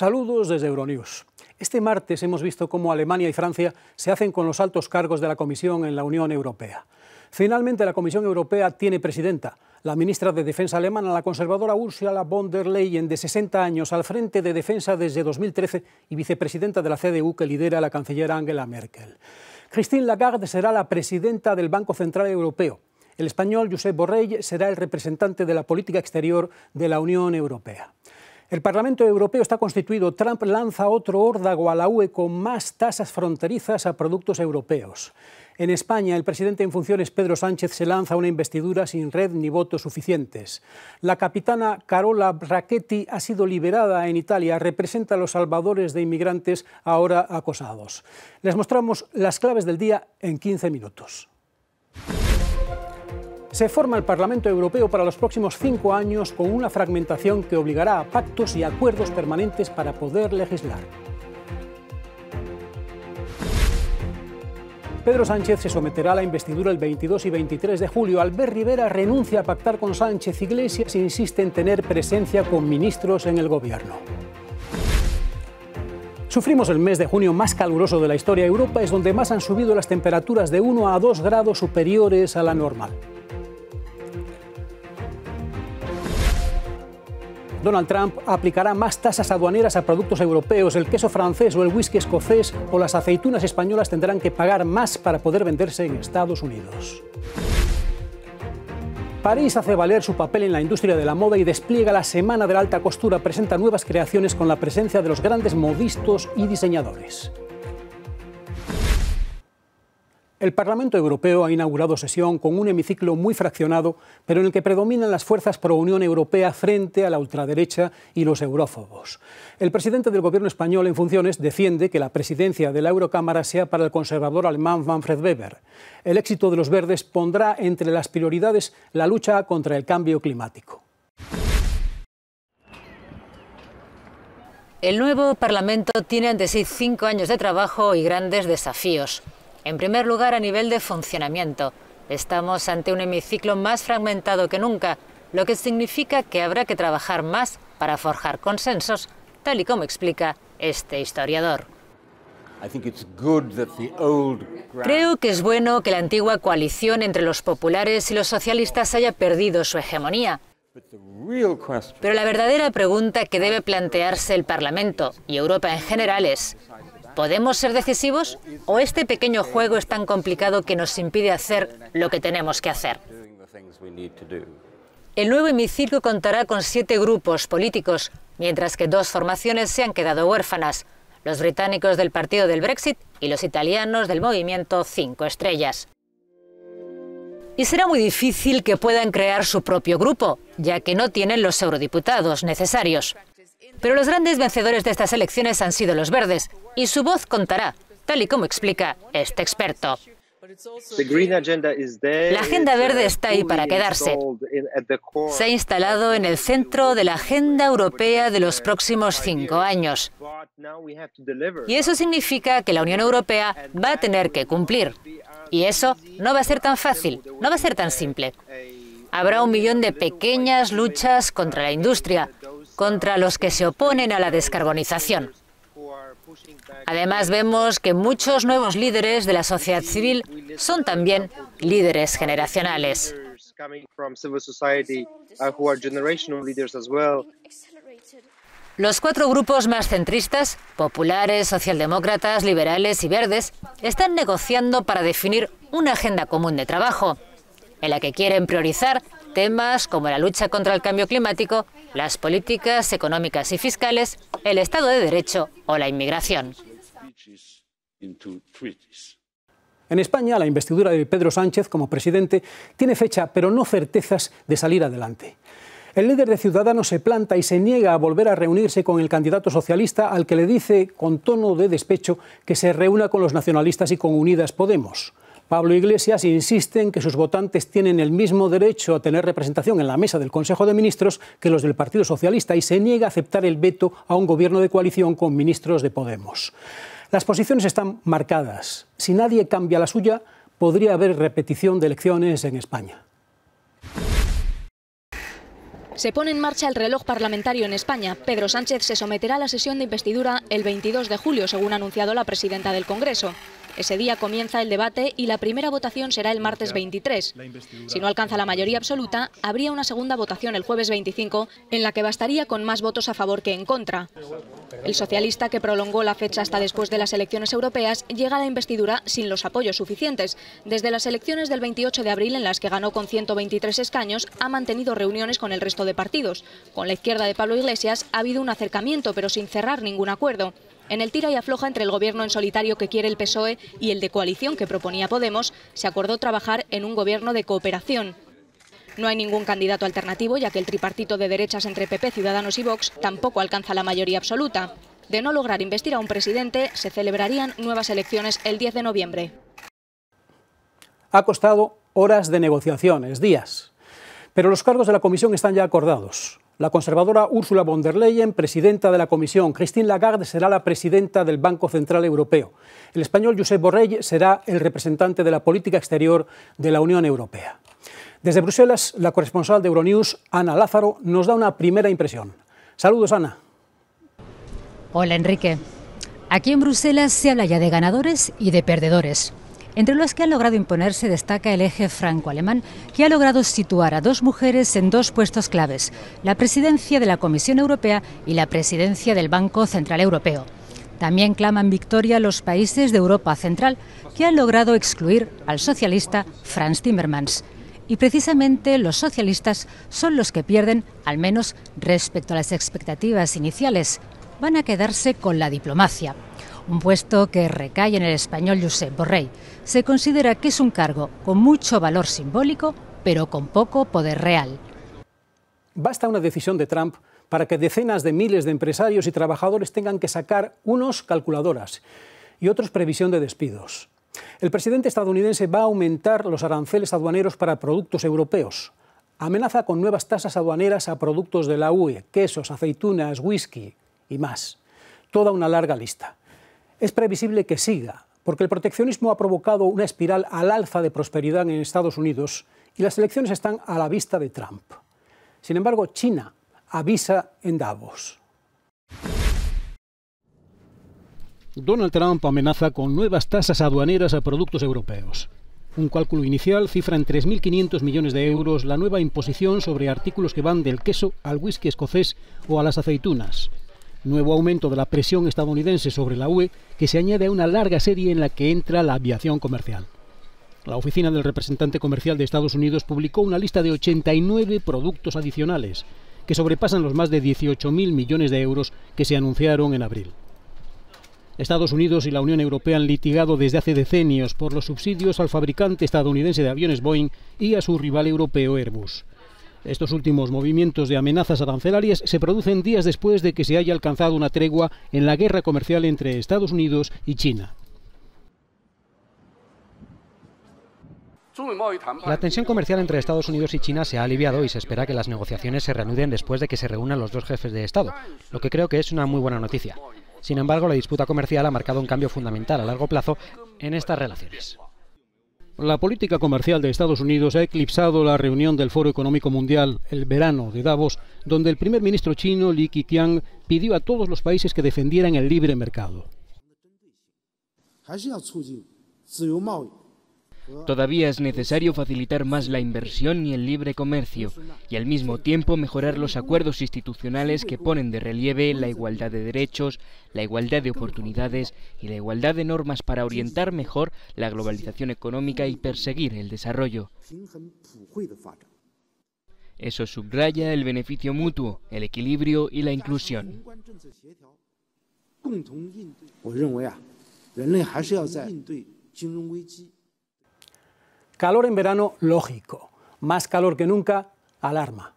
Saludos desde Euronews. Este martes hemos visto cómo Alemania y Francia se hacen con los altos cargos de la Comisión en la Unión Europea. Finalmente, la Comisión Europea tiene presidenta. La ministra de Defensa alemana, la conservadora Ursula von der Leyen, de 60 años, al frente de Defensa desde 2013 y vicepresidenta de la CDU que lidera la canciller Angela Merkel. Christine Lagarde será la presidenta del Banco Central Europeo. El español Josep Borrell será el representante de la política exterior de la Unión Europea. El Parlamento Europeo está constituido. Trump lanza otro órdago a la UE con más tasas fronterizas a productos europeos. En España, el presidente en funciones Pedro Sánchez se lanza una investidura sin red ni votos suficientes. La capitana Carola Brachetti ha sido liberada en Italia, representa a los salvadores de inmigrantes ahora acosados. Les mostramos las claves del día en 15 minutos. Se forma el Parlamento Europeo para los próximos cinco años con una fragmentación que obligará a pactos y acuerdos permanentes para poder legislar. Pedro Sánchez se someterá a la investidura el 22 y 23 de julio. Albert Rivera renuncia a pactar con Sánchez. Iglesias e insiste en tener presencia con ministros en el gobierno. Sufrimos el mes de junio más caluroso de la historia. Europa es donde más han subido las temperaturas de 1 a 2 grados superiores a la normal. Donald Trump aplicará más tasas aduaneras a productos europeos, el queso francés o el whisky escocés o las aceitunas españolas tendrán que pagar más para poder venderse en Estados Unidos. París hace valer su papel en la industria de la moda y despliega la Semana de la Alta Costura, presenta nuevas creaciones con la presencia de los grandes modistos y diseñadores. El Parlamento Europeo ha inaugurado sesión con un hemiciclo muy fraccionado, pero en el que predominan las fuerzas pro Unión Europea frente a la ultraderecha y los eurófobos. El presidente del gobierno español en funciones defiende que la presidencia de la Eurocámara sea para el conservador alemán Manfred Weber. El éxito de los verdes pondrá entre las prioridades la lucha contra el cambio climático. El nuevo Parlamento tiene ante sí cinco años de trabajo y grandes desafíos. En primer lugar, a nivel de funcionamiento. Estamos ante un hemiciclo más fragmentado que nunca, lo que significa que habrá que trabajar más para forjar consensos, tal y como explica este historiador. Creo que es bueno que la antigua coalición entre los populares y los socialistas haya perdido su hegemonía. Pero la verdadera pregunta que debe plantearse el Parlamento y Europa en general es, ¿Podemos ser decisivos o este pequeño juego es tan complicado que nos impide hacer lo que tenemos que hacer? El nuevo hemiciclo contará con siete grupos políticos, mientras que dos formaciones se han quedado huérfanas, los británicos del partido del Brexit y los italianos del movimiento Cinco Estrellas. Y será muy difícil que puedan crear su propio grupo, ya que no tienen los eurodiputados necesarios. Pero los grandes vencedores de estas elecciones han sido los verdes, y su voz contará, tal y como explica este experto. La agenda uh, verde está ahí para quedarse. Se ha instalado en el centro de la agenda europea de los próximos cinco años. Y eso significa que la Unión Europea va a tener que cumplir. Y eso no va a ser tan fácil, no va a ser tan simple. Habrá un millón de pequeñas luchas contra la industria, contra los que se oponen a la descarbonización. Además vemos que muchos nuevos líderes de la sociedad civil son también líderes generacionales. Los cuatro grupos más centristas, populares, socialdemócratas, liberales y verdes, están negociando para definir una agenda común de trabajo, en la que quieren priorizar temas como la lucha contra el cambio climático las políticas económicas y fiscales, el Estado de Derecho o la inmigración. En España, la investidura de Pedro Sánchez como presidente tiene fecha, pero no certezas de salir adelante. El líder de Ciudadanos se planta y se niega a volver a reunirse con el candidato socialista al que le dice, con tono de despecho, que se reúna con los nacionalistas y con Unidas Podemos. Pablo Iglesias insiste en que sus votantes tienen el mismo derecho a tener representación en la mesa del Consejo de Ministros que los del Partido Socialista y se niega a aceptar el veto a un gobierno de coalición con ministros de Podemos. Las posiciones están marcadas. Si nadie cambia la suya, podría haber repetición de elecciones en España. Se pone en marcha el reloj parlamentario en España. Pedro Sánchez se someterá a la sesión de investidura el 22 de julio, según ha anunciado la presidenta del Congreso. Ese día comienza el debate y la primera votación será el martes 23. Si no alcanza la mayoría absoluta, habría una segunda votación el jueves 25 en la que bastaría con más votos a favor que en contra. El socialista que prolongó la fecha hasta después de las elecciones europeas llega a la investidura sin los apoyos suficientes. Desde las elecciones del 28 de abril en las que ganó con 123 escaños, ha mantenido reuniones con el resto de partidos. Con la izquierda de Pablo Iglesias ha habido un acercamiento, pero sin cerrar ningún acuerdo. En el tira y afloja entre el gobierno en solitario que quiere el PSOE y el de coalición que proponía Podemos, se acordó trabajar en un gobierno de cooperación. No hay ningún candidato alternativo, ya que el tripartito de derechas entre PP, Ciudadanos y Vox tampoco alcanza la mayoría absoluta. De no lograr investir a un presidente, se celebrarían nuevas elecciones el 10 de noviembre. Ha costado horas de negociaciones, días, pero los cargos de la comisión están ya acordados. La conservadora Úrsula von der Leyen, presidenta de la Comisión, Christine Lagarde será la presidenta del Banco Central Europeo. El español Josep Borrell será el representante de la política exterior de la Unión Europea. Desde Bruselas, la corresponsal de Euronews, Ana Lázaro, nos da una primera impresión. Saludos, Ana. Hola, Enrique. Aquí en Bruselas se habla ya de ganadores y de perdedores. Entre los que han logrado imponerse destaca el eje franco-alemán, que ha logrado situar a dos mujeres en dos puestos claves, la presidencia de la Comisión Europea y la presidencia del Banco Central Europeo. También claman victoria los países de Europa Central, que han logrado excluir al socialista Franz Timmermans. Y precisamente los socialistas son los que pierden, al menos respecto a las expectativas iniciales, van a quedarse con la diplomacia, un puesto que recae en el español Josep Borrell. Se considera que es un cargo con mucho valor simbólico, pero con poco poder real. Basta una decisión de Trump para que decenas de miles de empresarios y trabajadores tengan que sacar unos calculadoras y otros previsión de despidos. El presidente estadounidense va a aumentar los aranceles aduaneros para productos europeos. Amenaza con nuevas tasas aduaneras a productos de la UE, quesos, aceitunas, whisky, y más. Toda una larga lista. Es previsible que siga, porque el proteccionismo ha provocado una espiral al alza de prosperidad en Estados Unidos y las elecciones están a la vista de Trump. Sin embargo, China avisa en Davos. Donald Trump amenaza con nuevas tasas aduaneras a productos europeos. Un cálculo inicial cifra en 3.500 millones de euros la nueva imposición sobre artículos que van del queso al whisky escocés o a las aceitunas nuevo aumento de la presión estadounidense sobre la UE que se añade a una larga serie en la que entra la aviación comercial. La Oficina del Representante Comercial de Estados Unidos publicó una lista de 89 productos adicionales, que sobrepasan los más de 18.000 millones de euros que se anunciaron en abril. Estados Unidos y la Unión Europea han litigado desde hace decenios por los subsidios al fabricante estadounidense de aviones Boeing y a su rival europeo Airbus. Estos últimos movimientos de amenazas arancelarias se producen días después de que se haya alcanzado una tregua en la guerra comercial entre Estados Unidos y China. La tensión comercial entre Estados Unidos y China se ha aliviado y se espera que las negociaciones se reanuden después de que se reúnan los dos jefes de Estado, lo que creo que es una muy buena noticia. Sin embargo, la disputa comercial ha marcado un cambio fundamental a largo plazo en estas relaciones. La política comercial de Estados Unidos ha eclipsado la reunión del Foro Económico Mundial el verano de Davos, donde el primer ministro chino Li Keqiang pidió a todos los países que defendieran el libre mercado. Todavía es necesario facilitar más la inversión y el libre comercio y al mismo tiempo mejorar los acuerdos institucionales que ponen de relieve la igualdad de derechos, la igualdad de oportunidades y la igualdad de normas para orientar mejor la globalización económica y perseguir el desarrollo. Eso subraya el beneficio mutuo, el equilibrio y la inclusión. Calor en verano, lógico. Más calor que nunca, alarma.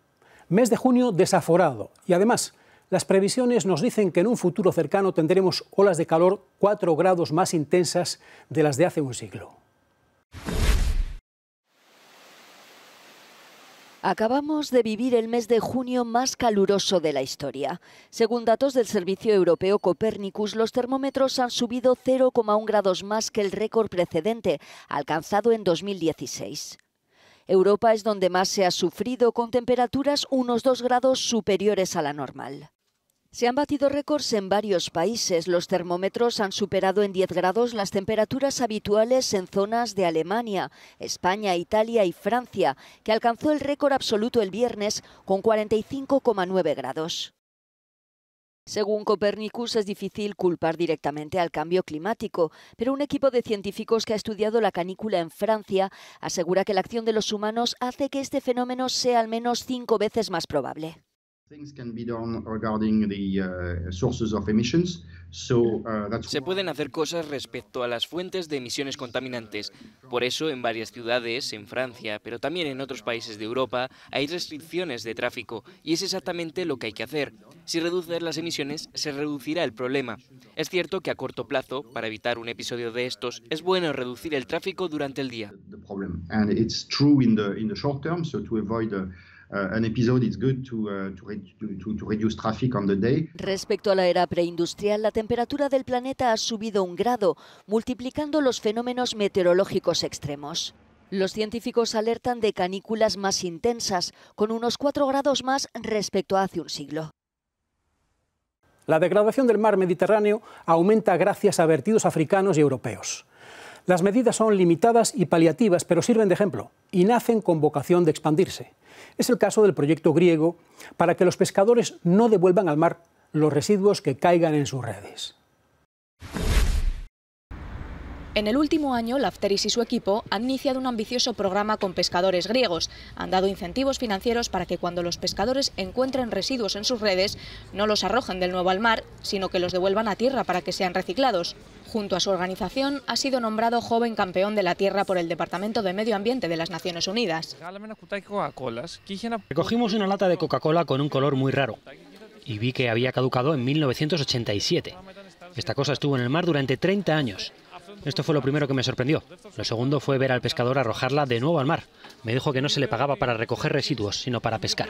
Mes de junio desaforado. Y además, las previsiones nos dicen que en un futuro cercano tendremos olas de calor cuatro grados más intensas de las de hace un siglo. Acabamos de vivir el mes de junio más caluroso de la historia. Según datos del Servicio Europeo Copernicus, los termómetros han subido 0,1 grados más que el récord precedente, alcanzado en 2016. Europa es donde más se ha sufrido, con temperaturas unos 2 grados superiores a la normal. Se han batido récords en varios países. Los termómetros han superado en 10 grados las temperaturas habituales en zonas de Alemania, España, Italia y Francia, que alcanzó el récord absoluto el viernes con 45,9 grados. Según Copernicus, es difícil culpar directamente al cambio climático, pero un equipo de científicos que ha estudiado la canícula en Francia asegura que la acción de los humanos hace que este fenómeno sea al menos cinco veces más probable. Se pueden hacer cosas respecto a las fuentes de emisiones contaminantes. Por eso en varias ciudades, en Francia, pero también en otros países de Europa, hay restricciones de tráfico y es exactamente lo que hay que hacer. Si reducen las emisiones, se reducirá el problema. Es cierto que a corto plazo, para evitar un episodio de estos, es bueno reducir el tráfico durante el día. Respecto a la era preindustrial, la temperatura del planeta ha subido un grado, multiplicando los fenómenos meteorológicos extremos. Los científicos alertan de canículas más intensas, con unos 4 grados más respecto a hace un siglo. La degradación del mar Mediterráneo aumenta gracias a vertidos africanos y europeos. Las medidas son limitadas y paliativas, pero sirven de ejemplo y nacen con vocación de expandirse. Es el caso del proyecto griego para que los pescadores no devuelvan al mar los residuos que caigan en sus redes. En el último año, Lafteris y su equipo han iniciado un ambicioso programa con pescadores griegos. Han dado incentivos financieros para que cuando los pescadores encuentren residuos en sus redes, no los arrojen del nuevo al mar, sino que los devuelvan a tierra para que sean reciclados. Junto a su organización, ha sido nombrado joven campeón de la tierra por el Departamento de Medio Ambiente de las Naciones Unidas. Recogimos una lata de Coca-Cola con un color muy raro y vi que había caducado en 1987. Esta cosa estuvo en el mar durante 30 años. Esto fue lo primero que me sorprendió. Lo segundo fue ver al pescador arrojarla de nuevo al mar. Me dijo que no se le pagaba para recoger residuos, sino para pescar.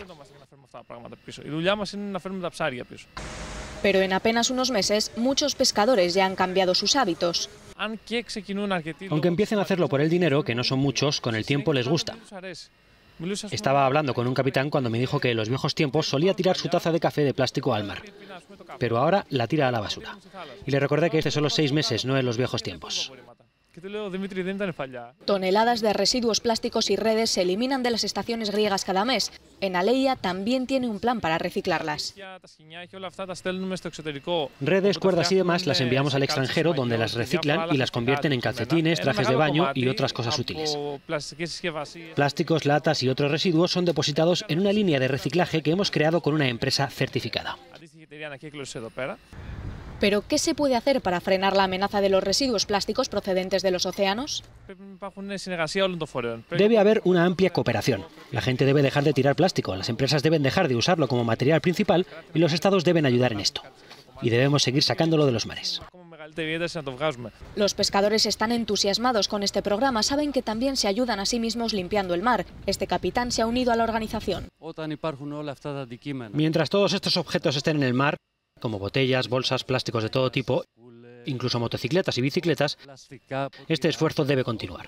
Pero en apenas unos meses, muchos pescadores ya han cambiado sus hábitos. Aunque empiecen a hacerlo por el dinero, que no son muchos, con el tiempo les gusta. Estaba hablando con un capitán cuando me dijo que en los viejos tiempos solía tirar su taza de café de plástico al mar, pero ahora la tira a la basura. Y le recordé que este son los seis meses, no en los viejos tiempos. Toneladas de residuos plásticos y redes se eliminan de las estaciones griegas cada mes. En Aleia también tiene un plan para reciclarlas. Este redes, cuerdas y demás las enviamos al extranjero donde las reciclan y las convierten en calcetines, trajes de baño y otras cosas útiles. Plásticos, latas y otros residuos son depositados en una línea de reciclaje que hemos creado con una empresa certificada. Pero, ¿qué se puede hacer para frenar la amenaza de los residuos plásticos procedentes de los océanos? Debe haber una amplia cooperación. La gente debe dejar de tirar plástico, las empresas deben dejar de usarlo como material principal y los estados deben ayudar en esto. Y debemos seguir sacándolo de los mares. Los pescadores están entusiasmados con este programa, saben que también se ayudan a sí mismos limpiando el mar. Este capitán se ha unido a la organización. Mientras todos estos objetos estén en el mar, como botellas, bolsas, plásticos de todo tipo, incluso motocicletas y bicicletas, este esfuerzo debe continuar.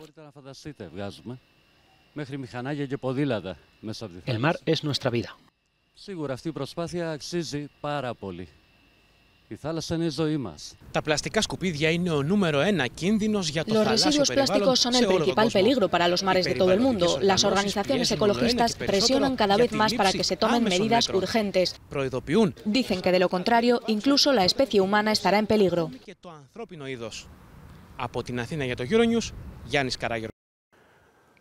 El mar es nuestra vida. Los residuos plásticos son el principal peligro para los mares de todo el mundo. Las organizaciones ecologistas presionan cada vez más para que se tomen medidas urgentes. Dicen que de lo contrario, incluso la especie humana estará en peligro.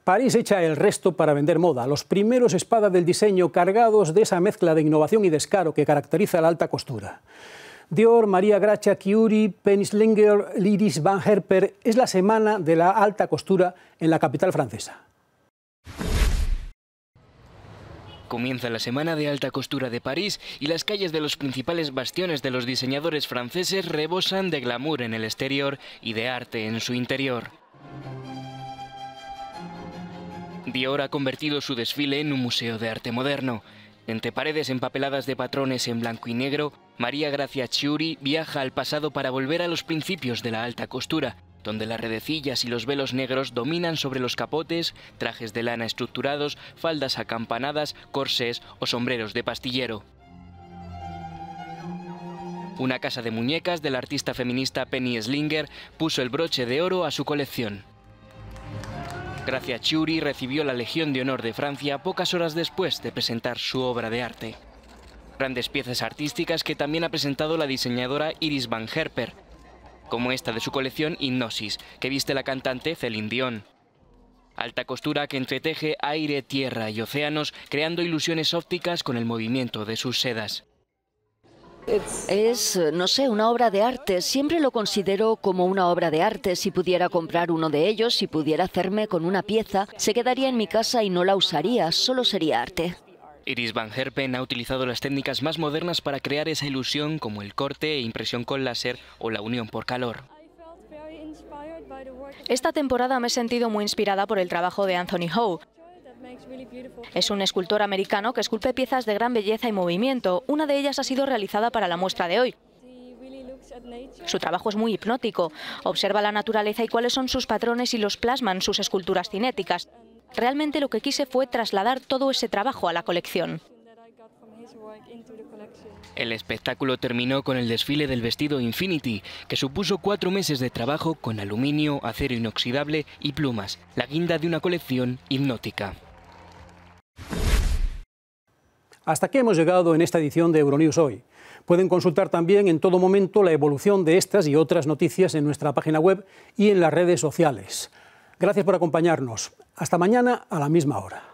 París echa el resto para vender moda. Los primeros espadas del diseño cargados de esa mezcla de innovación y descaro que caracteriza la alta costura. Dior, María Gracia, Chiuri, Penislinger, Liris Van Herper, es la semana de la alta costura en la capital francesa. Comienza la semana de alta costura de París y las calles de los principales bastiones de los diseñadores franceses rebosan de glamour en el exterior y de arte en su interior. Dior ha convertido su desfile en un museo de arte moderno. Entre paredes empapeladas de patrones en blanco y negro, María Gracia Chiuri viaja al pasado para volver a los principios de la alta costura, donde las redecillas y los velos negros dominan sobre los capotes, trajes de lana estructurados, faldas acampanadas, corsés o sombreros de pastillero. Una casa de muñecas del artista feminista Penny Slinger puso el broche de oro a su colección. Gracia Chiuri recibió la Legión de Honor de Francia pocas horas después de presentar su obra de arte. Grandes piezas artísticas que también ha presentado la diseñadora Iris Van Herper, como esta de su colección Hipnosis, que viste la cantante Celine Dion. Alta costura que entreteje aire, tierra y océanos, creando ilusiones ópticas con el movimiento de sus sedas. Es, no sé, una obra de arte. Siempre lo considero como una obra de arte. Si pudiera comprar uno de ellos, si pudiera hacerme con una pieza, se quedaría en mi casa y no la usaría, solo sería arte. Iris Van Herpen ha utilizado las técnicas más modernas para crear esa ilusión como el corte, e impresión con láser o la unión por calor. Esta temporada me he sentido muy inspirada por el trabajo de Anthony Howe. Es un escultor americano que esculpe piezas de gran belleza y movimiento. Una de ellas ha sido realizada para la muestra de hoy. Su trabajo es muy hipnótico. Observa la naturaleza y cuáles son sus patrones y los plasman sus esculturas cinéticas. Realmente lo que quise fue trasladar todo ese trabajo a la colección. El espectáculo terminó con el desfile del vestido Infinity, que supuso cuatro meses de trabajo con aluminio, acero inoxidable y plumas, la guinda de una colección hipnótica. Hasta aquí hemos llegado en esta edición de Euronews Hoy. Pueden consultar también en todo momento la evolución de estas y otras noticias en nuestra página web y en las redes sociales. Gracias por acompañarnos. Hasta mañana a la misma hora.